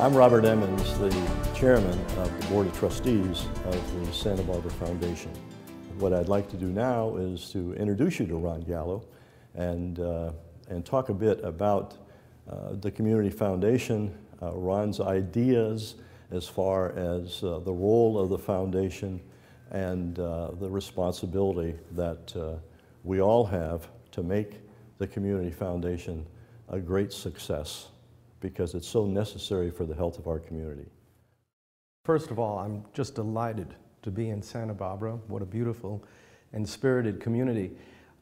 I'm Robert Emmons, the chairman of the Board of Trustees of the Santa Barbara Foundation. What I'd like to do now is to introduce you to Ron Gallo and, uh, and talk a bit about uh, the Community Foundation, uh, Ron's ideas as far as uh, the role of the foundation and uh, the responsibility that uh, we all have to make the Community Foundation a great success because it's so necessary for the health of our community. First of all, I'm just delighted to be in Santa Barbara. What a beautiful and spirited community.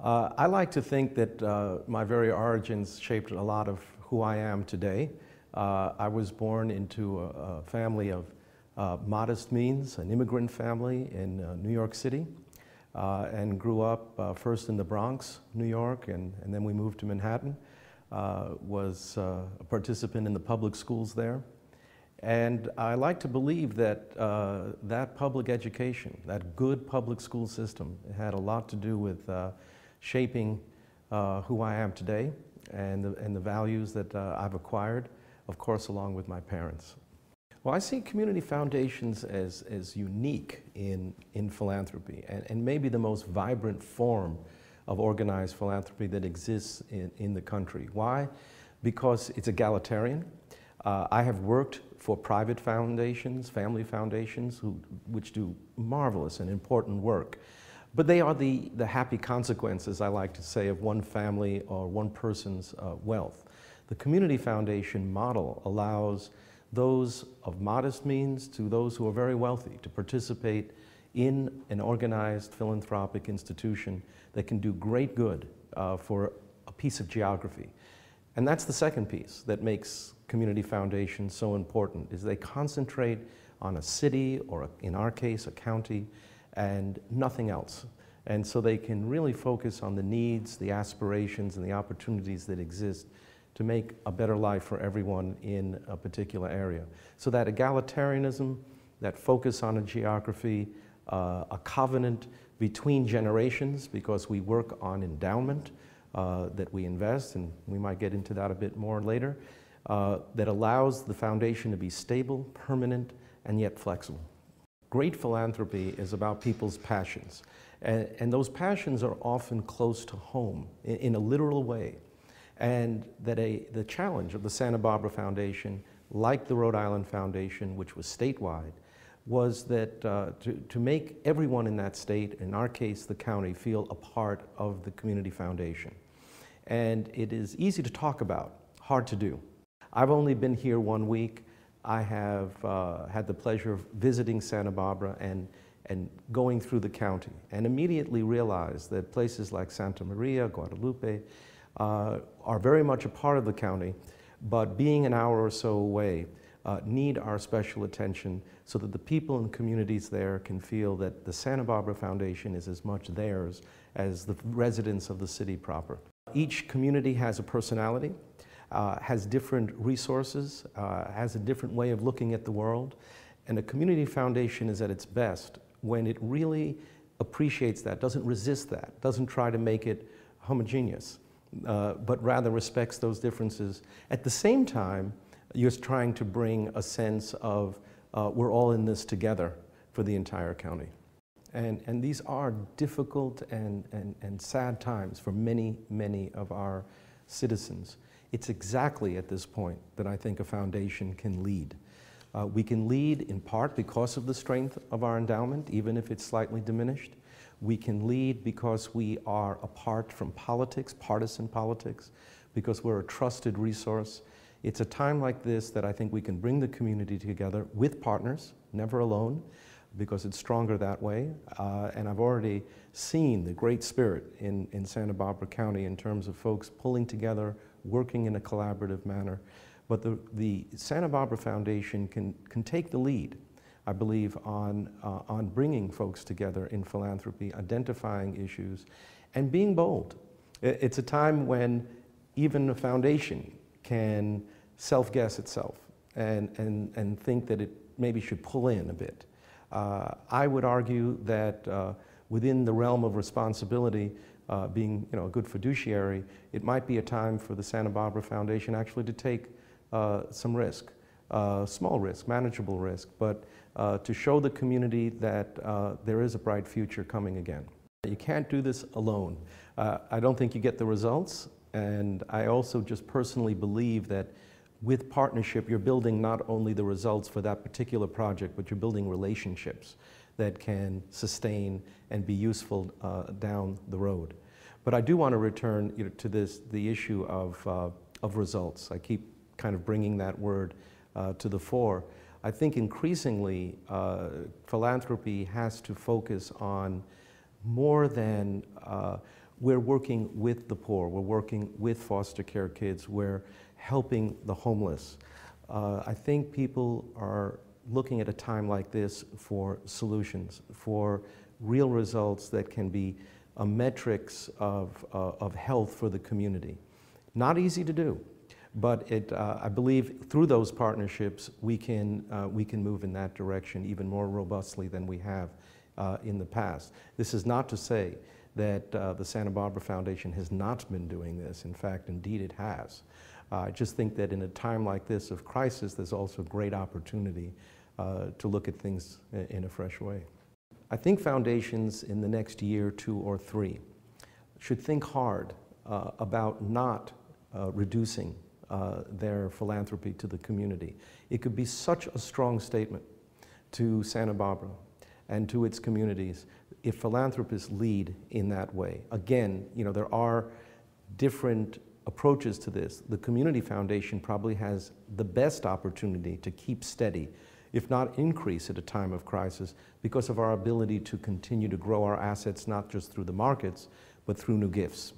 Uh, I like to think that uh, my very origins shaped a lot of who I am today. Uh, I was born into a, a family of uh, modest means, an immigrant family in uh, New York City, uh, and grew up first in the Bronx, New York, and, and then we moved to Manhattan. Uh, was uh, a participant in the public schools there. And I like to believe that uh, that public education, that good public school system, had a lot to do with uh, shaping uh, who I am today and the, and the values that uh, I've acquired, of course, along with my parents. Well, I see community foundations as, as unique in, in philanthropy and, and maybe the most vibrant form of organized philanthropy that exists in, in the country. Why? Because it's egalitarian. Uh, I have worked for private foundations, family foundations, who, which do marvelous and important work. But they are the, the happy consequences, I like to say, of one family or one person's uh, wealth. The community foundation model allows those of modest means to those who are very wealthy to participate in an organized philanthropic institution that can do great good uh, for a piece of geography. And that's the second piece that makes community foundations so important is they concentrate on a city or a, in our case a county and nothing else. And so they can really focus on the needs, the aspirations, and the opportunities that exist to make a better life for everyone in a particular area. So that egalitarianism, that focus on a geography, uh, a covenant between generations because we work on endowment uh, that we invest, and we might get into that a bit more later, uh, that allows the foundation to be stable, permanent, and yet flexible. Great philanthropy is about people's passions, and, and those passions are often close to home in, in a literal way. And that a, the challenge of the Santa Barbara Foundation, like the Rhode Island Foundation, which was statewide, was that uh, to, to make everyone in that state, in our case the county, feel a part of the community foundation. And it is easy to talk about, hard to do. I've only been here one week. I have uh, had the pleasure of visiting Santa Barbara and, and going through the county and immediately realized that places like Santa Maria, Guadalupe, uh, are very much a part of the county, but being an hour or so away uh, need our special attention so that the people and communities there can feel that the Santa Barbara Foundation is as much theirs as the residents of the city proper. Each community has a personality, uh, has different resources, uh, has a different way of looking at the world, and a community foundation is at its best when it really appreciates that, doesn't resist that, doesn't try to make it homogeneous, uh, but rather respects those differences. At the same time, just trying to bring a sense of uh, we're all in this together for the entire county. And, and these are difficult and, and, and sad times for many, many of our citizens. It's exactly at this point that I think a foundation can lead. Uh, we can lead in part because of the strength of our endowment, even if it's slightly diminished. We can lead because we are apart from politics, partisan politics, because we're a trusted resource. It's a time like this that I think we can bring the community together with partners, never alone, because it's stronger that way. Uh, and I've already seen the great spirit in, in Santa Barbara County in terms of folks pulling together, working in a collaborative manner. But the, the Santa Barbara Foundation can, can take the lead, I believe, on, uh, on bringing folks together in philanthropy, identifying issues, and being bold. It's a time when even a foundation can self-guess itself and, and, and think that it maybe should pull in a bit. Uh, I would argue that uh, within the realm of responsibility, uh, being you know, a good fiduciary, it might be a time for the Santa Barbara Foundation actually to take uh, some risk, uh, small risk, manageable risk, but uh, to show the community that there is a bright future coming again. You can't do this alone. I don't think you get the results, and I also just personally believe that with partnership, you're building not only the results for that particular project, but you're building relationships that can sustain and be useful uh, down the road. But I do want to return you know, to this, the issue of, uh, of results. I keep kind of bringing that word uh, to the fore. I think increasingly uh, philanthropy has to focus on more than uh, we're working with the poor, we're working with foster care kids, we're helping the homeless. Uh, I think people are looking at a time like this for solutions, for real results that can be a metrics of, uh, of health for the community. Not easy to do, but it, uh, I believe through those partnerships we can, uh, we can move in that direction even more robustly than we have uh, in the past. This is not to say that uh, the Santa Barbara Foundation has not been doing this. In fact, indeed it has. Uh, I just think that in a time like this of crisis, there's also great opportunity uh, to look at things in a fresh way. I think foundations in the next year, two or three, should think hard uh, about not uh, reducing uh, their philanthropy to the community. It could be such a strong statement to Santa Barbara and to its communities if philanthropists lead in that way. Again, you know, there are different approaches to this. The Community Foundation probably has the best opportunity to keep steady, if not increase at a time of crisis, because of our ability to continue to grow our assets not just through the markets, but through new gifts.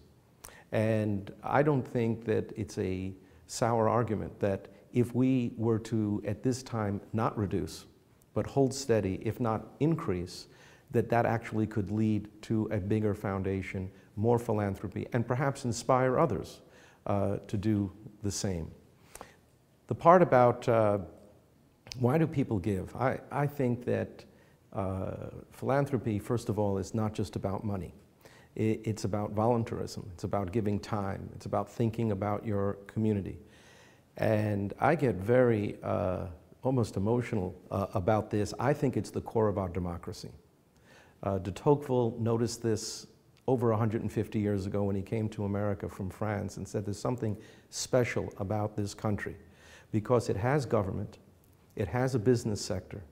And I don't think that it's a sour argument that if we were to, at this time, not reduce but hold steady, if not increase, that that actually could lead to a bigger foundation, more philanthropy, and perhaps inspire others uh, to do the same. The part about uh, why do people give? I, I think that uh, philanthropy, first of all, is not just about money. It, it's about voluntarism. It's about giving time. It's about thinking about your community. And I get very uh, almost emotional uh, about this. I think it's the core of our democracy. Uh, de Tocqueville noticed this over 150 years ago when he came to America from France and said there's something special about this country because it has government, it has a business sector,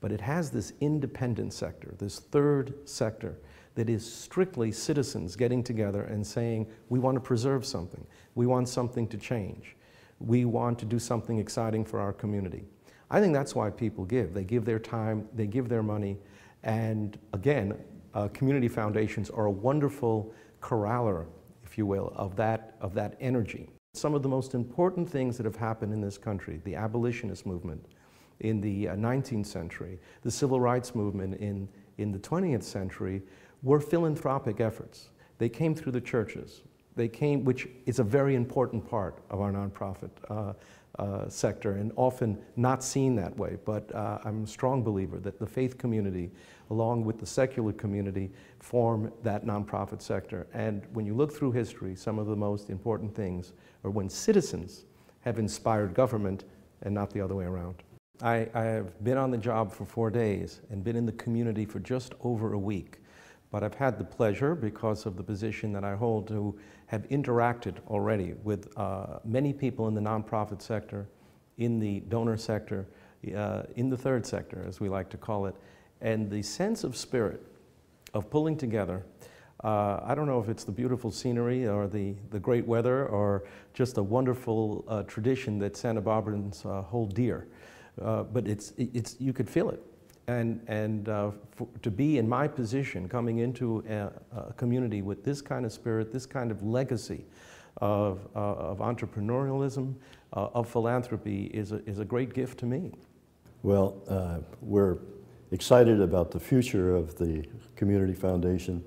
but it has this independent sector, this third sector that is strictly citizens getting together and saying, we want to preserve something, we want something to change, we want to do something exciting for our community. I think that's why people give. They give their time, they give their money, and again, uh, community foundations are a wonderful corraler, if you will, of that, of that energy. Some of the most important things that have happened in this country, the abolitionist movement in the 19th uh, century, the civil rights movement in, in the 20th century, were philanthropic efforts. They came through the churches. They came, which is a very important part of our nonprofit uh, uh, sector and often not seen that way. But uh, I'm a strong believer that the faith community, along with the secular community, form that nonprofit sector. And when you look through history, some of the most important things are when citizens have inspired government and not the other way around. I, I have been on the job for four days and been in the community for just over a week. But I've had the pleasure, because of the position that I hold, to have interacted already with uh, many people in the nonprofit sector, in the donor sector, uh, in the third sector, as we like to call it. And the sense of spirit of pulling together, uh, I don't know if it's the beautiful scenery or the, the great weather or just a wonderful uh, tradition that Santa Barbaraans uh, hold dear, uh, but it's, it's, you could feel it. And, and uh, for, to be in my position, coming into a, a, community with this kind of spirit, this kind of legacy of, uh, of entrepreneurialism, uh, of philanthropy, is a, is a great gift to me. Well, uh, we're excited about the future of the Community Foundation,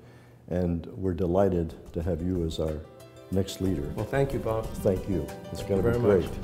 and we're delighted to have you as our next leader. Well, thank you, Bob. Thank you. It's going to be great. Much.